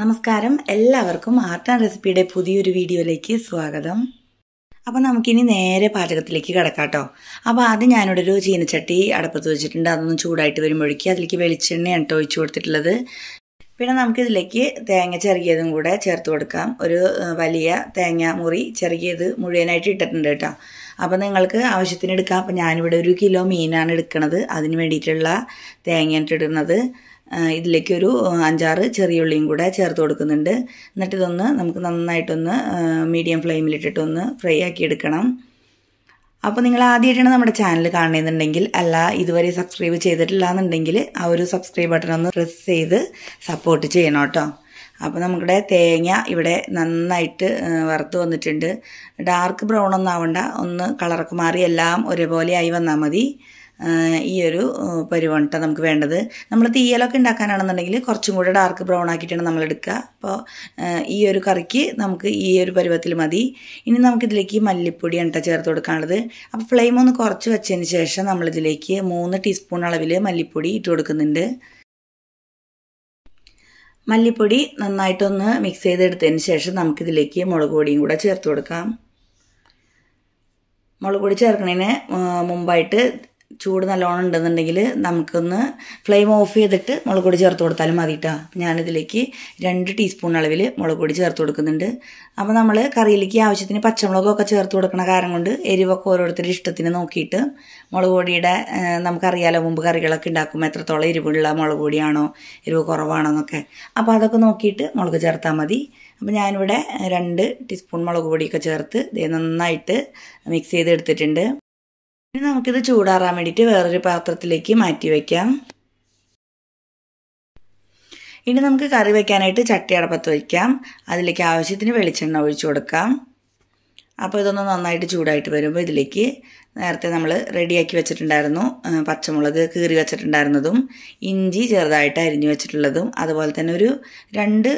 നമസ്കാരം എല്ലാവർക്കും art and റെസിപ്പിയുടെ പുതിയൊരു വീഡിയോയിലേക്ക് സ്വാഗതം അപ്പോൾ നമുക്കിനി നേരെ പാചകത്തിലേക്ക് കിടക്കാം കേട്ടോ അപ്പോൾ ആദ്യം ഞാനിവിടെ ഒരു ചീനച്ചട്ടി അടപ്പത്ത് വെച്ചിട്ടുണ്ട് അതൊന്ന് ചൂടായിട്ട് വരുമ്പോഴേക്ക് അതിലേക്ക് വെളിച്ചെണ്ണയാണ് കേട്ടോ ഒഴിച്ചു കൊടുത്തിട്ടുള്ളത് പിന്നെ നമുക്കിതിലേക്ക് തേങ്ങ ചെറുകിയതും കൂടെ ചേർത്ത് കൊടുക്കാം ഒരു വലിയ തേങ്ങ മുറി ചെറുകിയത് മുഴുവനായിട്ട് ഇട്ടിട്ടുണ്ട് കേട്ടോ അപ്പോൾ നിങ്ങൾക്ക് ആവശ്യത്തിന് എടുക്കാം അപ്പോൾ ഞാനിവിടെ ഒരു കിലോ മീനാണ് എടുക്കുന്നത് അതിന് വേണ്ടിയിട്ടുള്ള തേങ്ങ ഇട്ടിടുന്നത് ഇതിലേക്കൊരു അഞ്ചാറ് ഉള്ളിയും കൂടെ ചേർത്ത് കൊടുക്കുന്നുണ്ട് എന്നിട്ട് ഇതൊന്ന് നമുക്ക് നന്നായിട്ടൊന്ന് മീഡിയം ഫ്ലെയിമിലിട്ടിട്ടൊന്ന് ഫ്രൈ ആക്കി എടുക്കണം അപ്പോൾ നിങ്ങൾ ആദ്യമായിട്ടാണ് നമ്മുടെ ചാനൽ കാണുന്നുണ്ടെങ്കിൽ അല്ല ഇതുവരെ സബ്സ്ക്രൈബ് ചെയ്തിട്ടില്ല എന്നുണ്ടെങ്കിൽ ആ ഒരു സബ്സ്ക്രൈബ് ബട്ടൺ ഒന്ന് പ്രസ് ചെയ്ത് സപ്പോർട്ട് ചെയ്യണം കേട്ടോ അപ്പോൾ നമ്മുടെ തേങ്ങ ഇവിടെ നന്നായിട്ട് വറുത്ത് വന്നിട്ടുണ്ട് ഡാർക്ക് ബ്രൗൺ ഒന്നും ആവണ്ട ഒന്ന് കളറൊക്കെ മാറി എല്ലാം ഒരേപോലെ ആയി വന്നാൽ മതി ഈ ഒരു പരുവട്ട നമുക്ക് വേണ്ടത് നമ്മൾ തീയലൊക്കെ ഉണ്ടാക്കാനാണെന്നുണ്ടെങ്കിൽ കുറച്ചും കൂടെ ഡാർക്ക് ബ്രൗൺ ആക്കിയിട്ടാണ് നമ്മൾ എടുക്കുക അപ്പോൾ ഈ ഒരു കറിക്ക് നമുക്ക് ഈ ഒരു പരുവത്തിൽ മതി ഇനി നമുക്കിതിലേക്ക് മല്ലിപ്പൊടി എണ്ണ ചേർത്ത് കൊടുക്കാനുള്ളത് അപ്പോൾ ഫ്ലെയിം ഒന്ന് കുറച്ച് വെച്ചതിന് ശേഷം നമ്മളിതിലേക്ക് മൂന്ന് ടീസ്പൂൺ അളവിൽ മല്ലിപ്പൊടി ഇട്ട് കൊടുക്കുന്നുണ്ട് മല്ലിപ്പൊടി നന്നായിട്ടൊന്ന് മിക്സ് ചെയ്തെടുത്തതിന് ശേഷം നമുക്കിതിലേക്ക് മുളക് പൊടിയും കൂടെ ചേർത്ത് കൊടുക്കാം മുളക് പൊടി ചേർക്കുന്നതിന് മുമ്പായിട്ട് ചൂട് നല്ലോണം ഉണ്ടെന്നുണ്ടെങ്കിൽ നമുക്കൊന്ന് ഫ്ലെയിം ഓഫ് ചെയ്തിട്ട് മുളക് പൊടി ചേർത്ത് കൊടുത്താലും മതി കേട്ടോ ഞാനിതിലേക്ക് രണ്ട് ടീസ്പൂൺ അളവിൽ മുളക് പൊടി ചേർത്ത് കൊടുക്കുന്നുണ്ട് അപ്പോൾ നമ്മൾ കറിയിലേക്ക് ആവശ്യത്തിന് പച്ചമുളകൊക്കെ ചേർത്ത് കൊടുക്കണ കാരണം കൊണ്ട് എരിവൊക്കെ ഓരോരുത്തരുടെ ഇഷ്ടത്തിന് നോക്കിയിട്ട് മുളക് പൊടിയുടെ നമുക്കറിയാലോ മുമ്പ് കറികളൊക്കെ ഉണ്ടാക്കും എത്രത്തോളം എരിവുള്ള മുളക് പൊടിയാണോ എരിവ് കുറവാണോ എന്നൊക്കെ അപ്പോൾ അതൊക്കെ നോക്കിയിട്ട് മുളക് ചേർത്താൽ മതി അപ്പോൾ ഞാനിവിടെ രണ്ട് ടീസ്പൂൺ മുളക് പൊടിയൊക്കെ ചേർത്ത് ഇത് നന്നായിട്ട് മിക്സ് ചെയ്തെടുത്തിട്ടുണ്ട് ഇനി നമുക്കിത് ചൂടാറാൻ വേണ്ടിയിട്ട് വേറൊരു പാത്രത്തിലേക്ക് മാറ്റി വയ്ക്കാം ഇനി നമുക്ക് കറി വയ്ക്കാനായിട്ട് ചട്ടി അടപ്പത്ത് വയ്ക്കാം അതിലേക്ക് ആവശ്യത്തിന് വെളിച്ചെണ്ണ ഒഴിച്ചു കൊടുക്കാം അപ്പോൾ ഇതൊന്ന് നന്നായിട്ട് ചൂടായിട്ട് വരുമ്പോൾ ഇതിലേക്ക് നേരത്തെ നമ്മൾ റെഡിയാക്കി വെച്ചിട്ടുണ്ടായിരുന്നു പച്ചമുളക് കീറി വെച്ചിട്ടുണ്ടായിരുന്നതും ഇഞ്ചി ചെറുതായിട്ട് അരിഞ്ഞു വെച്ചിട്ടുള്ളതും അതുപോലെ തന്നെ ഒരു രണ്ട്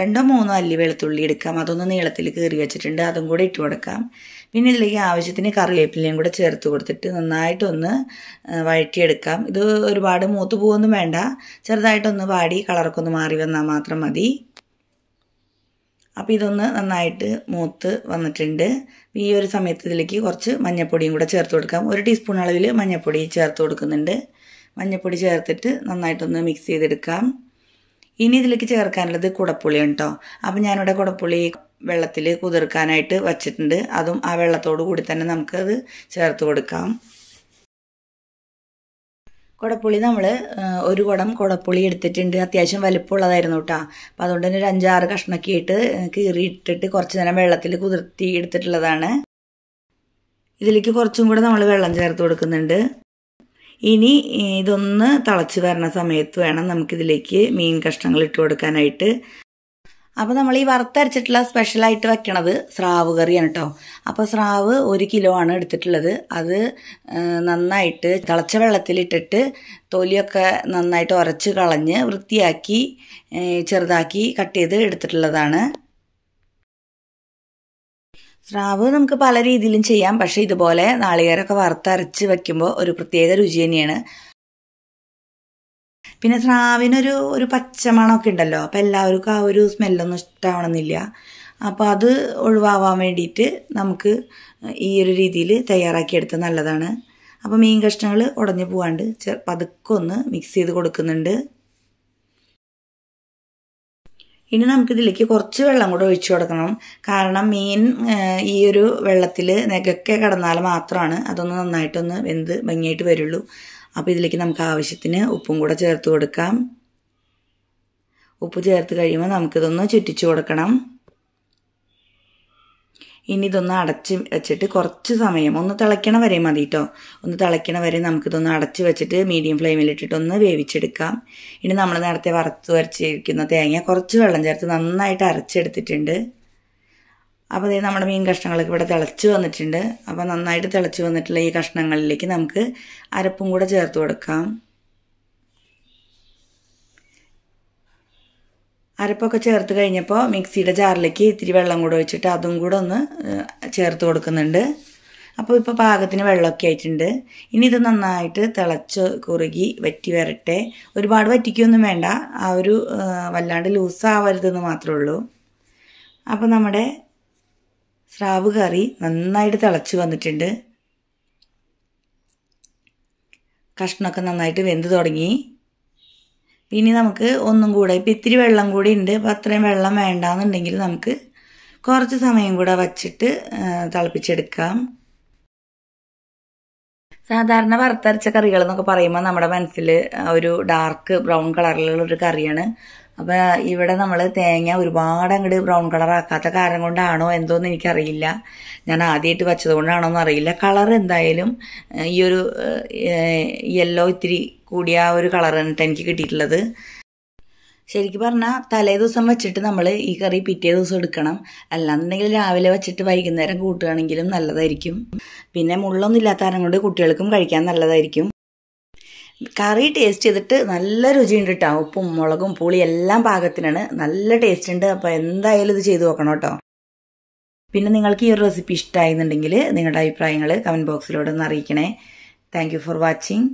രണ്ടോ മൂന്നോ അല്ലി വെളുത്തുള്ളി എടുക്കാം അതൊന്ന് നീളത്തിൽ കീറി വെച്ചിട്ടുണ്ട് അതും കൂടെ ഇട്ട് കൊടുക്കാം പിന്നെ ഇതിലേക്ക് ആവശ്യത്തിന് കറിവേപ്പിലയും കൂടെ ചേർത്ത് കൊടുത്തിട്ട് നന്നായിട്ടൊന്ന് വഴറ്റിയെടുക്കാം ഇത് ഒരുപാട് മൂത്ത് പോകുമൊന്നും വേണ്ട ചെറുതായിട്ടൊന്ന് വാടി കളറൊക്കെ ഒന്ന് മാറി വന്നാൽ മാത്രം മതി അപ്പോൾ ഇതൊന്ന് നന്നായിട്ട് മൂത്ത് വന്നിട്ടുണ്ട് ഈ ഒരു സമയത്ത് ഇതിലേക്ക് കുറച്ച് മഞ്ഞൾപ്പൊടിയും കൂടെ ചേർത്ത് കൊടുക്കാം ഒരു ടീസ്പൂൺ അളവിൽ മഞ്ഞൾപ്പൊടി ചേർത്ത് കൊടുക്കുന്നുണ്ട് മഞ്ഞൾപ്പൊടി ചേർത്തിട്ട് നന്നായിട്ടൊന്ന് മിക്സ് ചെയ്തെടുക്കാം ഇനി ഇതിലേക്ക് ചേർക്കാനുള്ളത് കുടപ്പുളി ഉണ്ടോ അപ്പോൾ ഞാനിവിടെ കുടപ്പുളി വെള്ളത്തിൽ കുതിർക്കാനായിട്ട് വച്ചിട്ടുണ്ട് അതും ആ വെള്ളത്തോടു കൂടി തന്നെ നമുക്കത് ചേർത്ത് കൊടുക്കാം കുടപ്പുളി നമ്മൾ ഒരു കുടം കുടപ്പുളി എടുത്തിട്ടുണ്ട് അത്യാവശ്യം വലിപ്പമുള്ളതായിരുന്നു കേട്ടോ അപ്പോൾ അതുകൊണ്ട് തന്നെ ഒരു അഞ്ചാറ് കഷ്ണക്കി ഇട്ട് കീറിയിട്ടിട്ട് കുറച്ച് നേരം വെള്ളത്തിൽ കുതിർത്തി എടുത്തിട്ടുള്ളതാണ് ഇതിലേക്ക് കുറച്ചും കൂടെ നമ്മൾ വെള്ളം ചേർത്ത് കൊടുക്കുന്നുണ്ട് ഇനി ഇതൊന്ന് തിളച്ച് വരണ സമയത്ത് വേണം നമുക്കിതിലേക്ക് മീൻ കഷ്ണങ്ങൾ ഇട്ട് കൊടുക്കാനായിട്ട് അപ്പോൾ നമ്മൾ ഈ വറുത്തരച്ചിട്ടുള്ള സ്പെഷ്യലായിട്ട് വെക്കണത് സ്രാവ് കറിയാണ് കേട്ടോ അപ്പോൾ സ്രാവ് ഒരു കിലോ ആണ് എടുത്തിട്ടുള്ളത് അത് നന്നായിട്ട് തിളച്ച വെള്ളത്തിലിട്ടിട്ട് തൊലിയൊക്കെ നന്നായിട്ട് ഉരച്ച് കളഞ്ഞ് വൃത്തിയാക്കി ചെറുതാക്കി കട്ട് ചെയ്ത് എടുത്തിട്ടുള്ളതാണ് സ്രാവ് നമുക്ക് പല രീതിയിലും ചെയ്യാം പക്ഷേ ഇതുപോലെ നാളികേരമൊക്കെ വറുത്തരച്ച് വെക്കുമ്പോൾ ഒരു പ്രത്യേക രുചി തന്നെയാണ് പിന്നെ സ്രാവിനൊരു ഒരു പച്ചമണമൊക്കെ ഉണ്ടല്ലോ അപ്പം എല്ലാവർക്കും ആ ഒരു സ്മെല്ലൊന്നും ഇഷ്ടമാവണമെന്നില്ല അപ്പോൾ അത് ഒഴിവാവാൻ വേണ്ടിയിട്ട് നമുക്ക് ഈ ഒരു രീതിയിൽ തയ്യാറാക്കിയെടുത്ത് നല്ലതാണ് അപ്പോൾ മീൻ കഷ്ണങ്ങൾ ഉടഞ്ഞു പോവാണ്ട് പതുക്കെ ഒന്ന് മിക്സ് ചെയ്ത് കൊടുക്കുന്നുണ്ട് ഇനി നമുക്കിതിലേക്ക് കുറച്ച് വെള്ളം കൂടെ ഒഴിച്ചു കൊടുക്കണം കാരണം മീൻ ഈ ഒരു വെള്ളത്തിൽ നെകക്കെ കിടന്നാൽ മാത്രമാണ് അതൊന്ന് നന്നായിട്ടൊന്ന് വെന്ത് ഭംഗിയായിട്ട് വരുള്ളൂ അപ്പോൾ ഇതിലേക്ക് നമുക്ക് ആവശ്യത്തിന് ഉപ്പും കൂടെ ചേർത്ത് കൊടുക്കാം ഉപ്പ് ചേർത്ത് കഴിയുമ്പോൾ നമുക്കിതൊന്ന് ചുറ്റിച്ചു കൊടുക്കണം ഇനി ഇതൊന്ന് അടച്ച് വെച്ചിട്ട് കുറച്ച് സമയം ഒന്ന് തിളയ്ക്കണ വരെ മതി കേട്ടോ ഒന്ന് തിളയ്ക്കണ വരെ നമുക്കിതൊന്ന് അടച്ച് വെച്ചിട്ട് മീഡിയം ഫ്ലെയിമിലിട്ടിട്ട് ഒന്ന് വേവിച്ചെടുക്കാം ഇനി നമ്മൾ നേരത്തെ വറുത്ത് വരച്ചിരിക്കുന്ന തേങ്ങ കുറച്ച് വെള്ളം ചേർത്ത് നന്നായിട്ട് അരച്ചെടുത്തിട്ടുണ്ട് അപ്പോൾ ഇത് നമ്മുടെ മീൻ കഷ്ണങ്ങളൊക്കെ ഇവിടെ തിളച്ച് വന്നിട്ടുണ്ട് അപ്പോൾ നന്നായിട്ട് തിളച്ച് വന്നിട്ടുള്ള ഈ കഷ്ണങ്ങളിലേക്ക് നമുക്ക് അരപ്പും കൂടെ ചേർത്ത് കൊടുക്കാം അരപ്പൊക്കെ ചേർത്ത് കഴിഞ്ഞപ്പോൾ മിക്സിയുടെ ജാറിലേക്ക് ഇത്തിരി വെള്ളം കൂടെ ഒഴിച്ചിട്ട് അതും കൂടെ ഒന്ന് ചേർത്ത് കൊടുക്കുന്നുണ്ട് അപ്പോൾ ഇപ്പോൾ പാകത്തിന് വെള്ളമൊക്കെ ആയിട്ടുണ്ട് ഇനി ഇത് നന്നായിട്ട് തിളച്ച് കുറുകി വറ്റി വരട്ടെ ഒരുപാട് വറ്റിക്കൊന്നും വേണ്ട ആ ഒരു വല്ലാണ്ട് ലൂസാവരുതെന്ന് മാത്രമേ ഉള്ളൂ അപ്പോൾ നമ്മുടെ സ്രാവ് കറി നന്നായിട്ട് തിളച്ച് വന്നിട്ടുണ്ട് കഷ്ണമൊക്കെ നന്നായിട്ട് വെന്ത് തുടങ്ങി ഇനി നമുക്ക് ഒന്നും കൂടെ ഇപ്പം ഇത്തിരി വെള്ളം കൂടി ഉണ്ട് അപ്പോൾ അത്രയും വെള്ളം വേണ്ടാന്നുണ്ടെങ്കിൽ നമുക്ക് കുറച്ച് സമയം കൂടെ വച്ചിട്ട് തിളപ്പിച്ചെടുക്കാം സാധാരണ വറുത്തരച്ച കറികൾ എന്നൊക്കെ പറയുമ്പോൾ നമ്മുടെ മനസ്സിൽ ഒരു ഡാർക്ക് ബ്രൗൺ കളറിലുള്ള ഒരു കറിയാണ് അപ്പൊ ഇവിടെ നമ്മൾ തേങ്ങ ഒരുപാട് അങ്ങോട്ട് ബ്രൗൺ കളർ ആക്കാത്ത കാരണം കൊണ്ടാണോ എന്തോന്ന് എനിക്കറിയില്ല ഞാൻ ആദ്യമായിട്ട് വെച്ചത് കൊണ്ടാണോ അറിയില്ല കളർ എന്തായാലും ഈ ഒരു യെല്ലോ ഇത്തിരി കൂടിയ ഒരു കളർ ആണ് എനിക്ക് കിട്ടിയിട്ടുള്ളത് ശരിക്കും പറഞ്ഞാൽ തലേ ദിവസം വെച്ചിട്ട് നമ്മൾ ഈ കറി പിറ്റേ ദിവസം എടുക്കണം അല്ലാന്നുണ്ടെങ്കിൽ രാവിലെ വെച്ചിട്ട് വൈകുന്നേരം കൂട്ടുകയാണെങ്കിലും നല്ലതായിരിക്കും പിന്നെ മുള്ളൊന്നും ഇല്ലാത്ത കാരണം കൊണ്ട് കുട്ടികൾക്കും കഴിക്കാൻ നല്ലതായിരിക്കും കറി ടേസ്റ്റ് ചെയ്തിട്ട് നല്ല രുചിയുണ്ട് കേട്ടോ ഉപ്പും മുളകും പുളി എല്ലാം പാകത്തിനാണ് നല്ല ടേസ്റ്റ് ഉണ്ട് അപ്പോൾ എന്തായാലും ഇത് ചെയ്തു നോക്കണം കേട്ടോ പിന്നെ നിങ്ങൾക്ക് ഈ ഒരു റെസിപ്പി ഇഷ്ടമായിരുന്നുണ്ടെങ്കിൽ നിങ്ങളുടെ അഭിപ്രായങ്ങൾ കമൻറ്റ് ബോക്സിലൂടെ ഒന്ന് അറിയിക്കണേ താങ്ക് ഫോർ വാച്ചിങ്